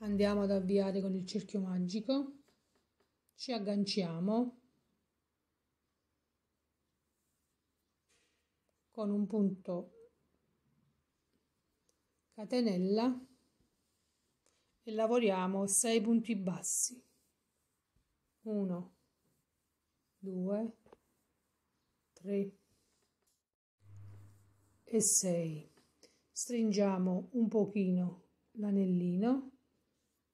andiamo ad avviare con il cerchio magico ci agganciamo con un punto catenella e lavoriamo 6 punti bassi 1 2 3 e 6 stringiamo un pochino l'anellino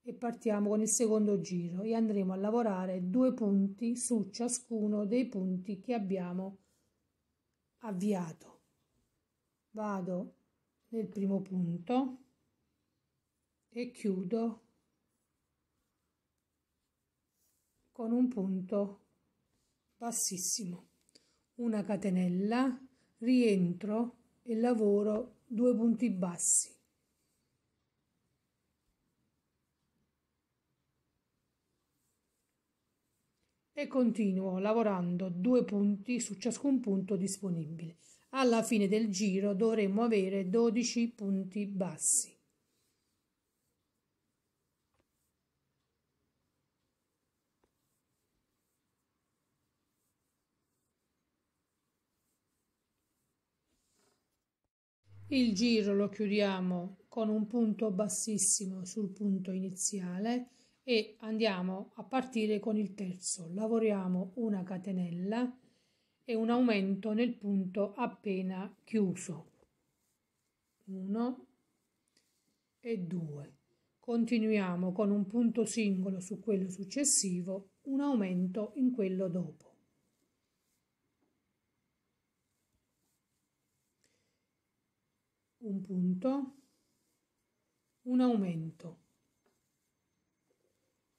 e partiamo con il secondo giro e andremo a lavorare due punti su ciascuno dei punti che abbiamo avviato. Vado nel primo punto e chiudo con un punto bassissimo, una catenella, rientro e lavoro due punti bassi. e continuo lavorando due punti su ciascun punto disponibile. Alla fine del giro dovremo avere 12 punti bassi. Il giro lo chiudiamo con un punto bassissimo sul punto iniziale e andiamo a partire con il terzo. Lavoriamo una catenella e un aumento nel punto appena chiuso. 1 e 2. Continuiamo con un punto singolo su quello successivo, un aumento in quello dopo. Un punto, un aumento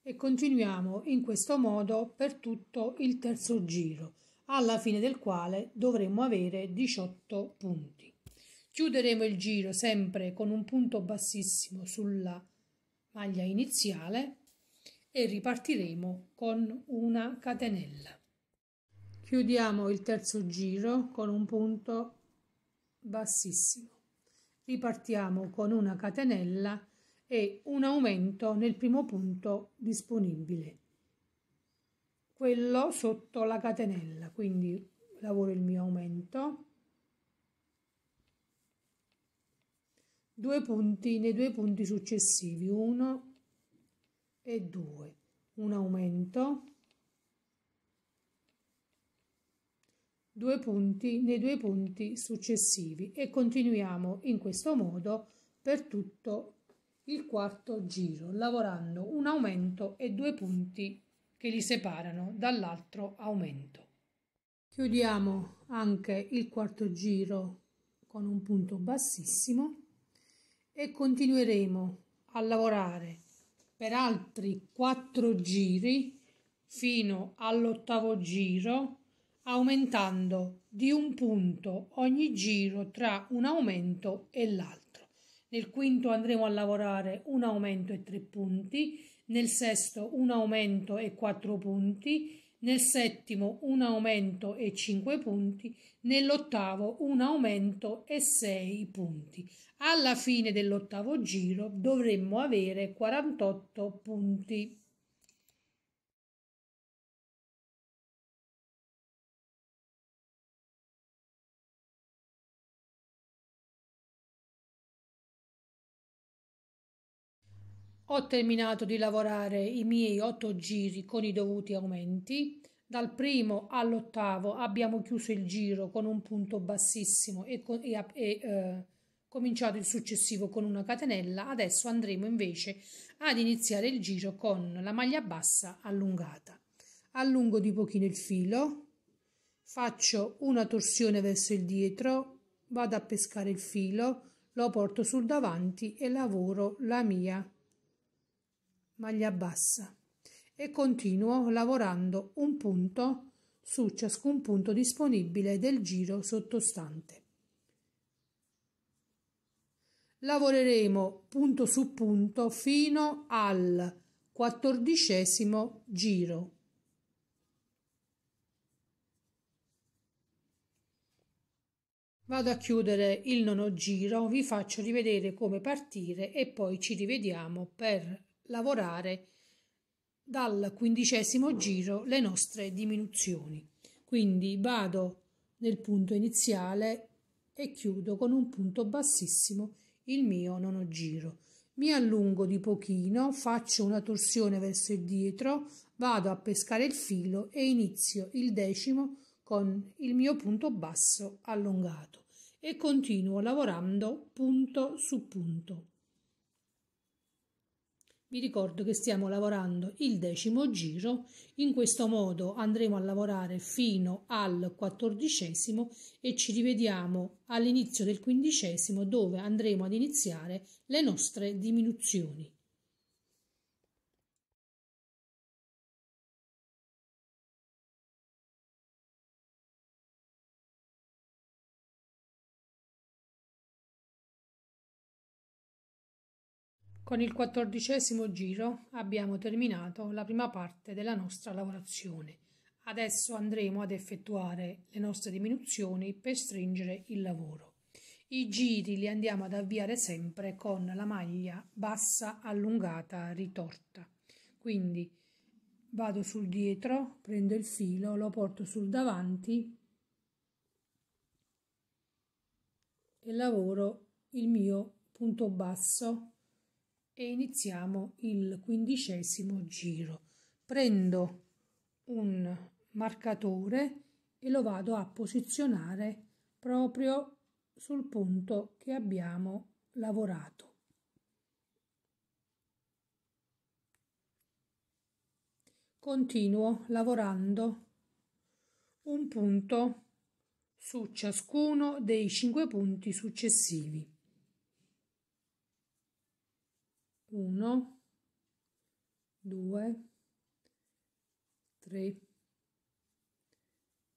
e continuiamo in questo modo per tutto il terzo giro, alla fine del quale dovremo avere 18 punti. Chiuderemo il giro sempre con un punto bassissimo sulla maglia iniziale e ripartiremo con una catenella. Chiudiamo il terzo giro con un punto bassissimo. Ripartiamo con una catenella e un aumento nel primo punto disponibile, quello sotto la catenella, quindi lavoro il mio aumento, due punti nei due punti successivi, 1 e 2, un aumento, due punti nei due punti successivi e continuiamo in questo modo per tutto il quarto giro, lavorando un aumento e due punti che li separano dall'altro aumento. Chiudiamo anche il quarto giro con un punto bassissimo e continueremo a lavorare per altri quattro giri fino all'ottavo giro aumentando di un punto ogni giro tra un aumento e l'altro nel quinto andremo a lavorare un aumento e tre punti, nel sesto un aumento e quattro punti, nel settimo un aumento e cinque punti, nell'ottavo un aumento e sei punti. Alla fine dell'ottavo giro dovremmo avere 48 punti. Ho terminato di lavorare i miei otto giri con i dovuti aumenti. Dal primo all'ottavo abbiamo chiuso il giro con un punto bassissimo e, co- e, e eh, cominciato il successivo con una catenella. Adesso andremo invece ad iniziare il giro con la maglia bassa allungata. Allungo di pochino il filo, faccio una torsione verso il dietro, vado a pescare il filo, lo porto sul davanti e lavoro la mia ma li abbassa e continuo lavorando un punto su ciascun punto disponibile del giro sottostante. Lavoreremo punto su punto fino al quattordicesimo giro. Vado a chiudere il nono giro, vi faccio rivedere come partire e poi ci rivediamo per lavorare dal quindicesimo giro le nostre diminuzioni. Quindi vado nel punto iniziale e chiudo con un punto bassissimo il mio nono giro. Mi allungo di pochino, faccio una torsione verso il dietro, vado a pescare il filo e inizio il decimo con il mio punto basso allungato e continuo lavorando punto su punto. Vi ricordo che stiamo lavorando il decimo giro, in questo modo andremo a lavorare fino al quattordicesimo e ci rivediamo all'inizio del quindicesimo dove andremo ad iniziare le nostre diminuzioni. Con il quattordicesimo giro abbiamo terminato la prima parte della nostra lavorazione. Adesso andremo ad effettuare le nostre diminuzioni per stringere il lavoro. I giri li andiamo ad avviare sempre con la maglia bassa allungata ritorta. Quindi vado sul dietro, prendo il filo, lo porto sul davanti e lavoro il mio punto basso e iniziamo il quindicesimo giro. Prendo un marcatore e lo vado a posizionare proprio sul punto che abbiamo lavorato. Continuo lavorando un punto su ciascuno dei cinque punti successivi. 1, 2, 3,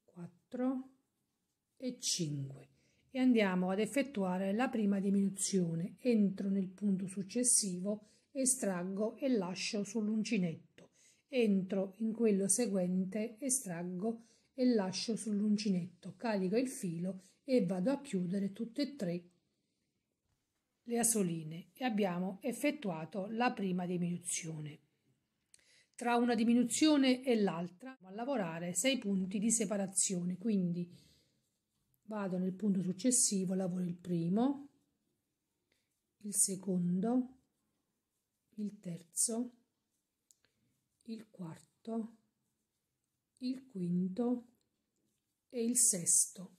4 e 5 e andiamo ad effettuare la prima diminuzione. Entro nel punto successivo, estraggo e lascio sull'uncinetto. Entro in quello seguente, estraggo e lascio sull'uncinetto. Carico il filo e vado a chiudere tutte e tre le asoline e abbiamo effettuato la prima diminuzione. Tra una diminuzione e l'altra a lavorare 6 punti di separazione, quindi vado nel punto successivo, lavoro il primo, il secondo, il terzo, il quarto, il quinto e il sesto.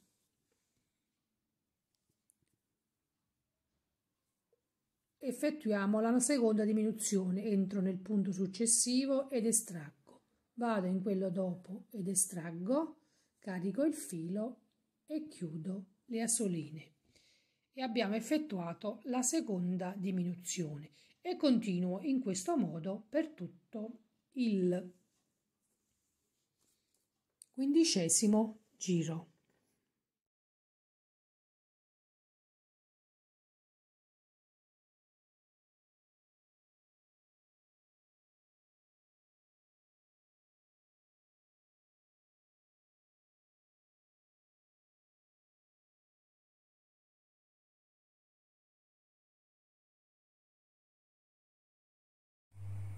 effettuiamo la seconda diminuzione, entro nel punto successivo ed estraggo, vado in quello dopo ed estraggo, carico il filo e chiudo le asoline e abbiamo effettuato la seconda diminuzione e continuo in questo modo per tutto il quindicesimo giro.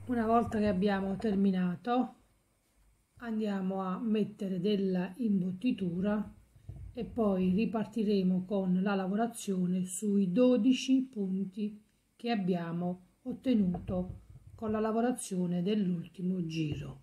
Una volta che abbiamo terminato andiamo a mettere della imbottitura e poi ripartiremo con la lavorazione sui 12 punti che abbiamo ottenuto con la lavorazione dell'ultimo giro.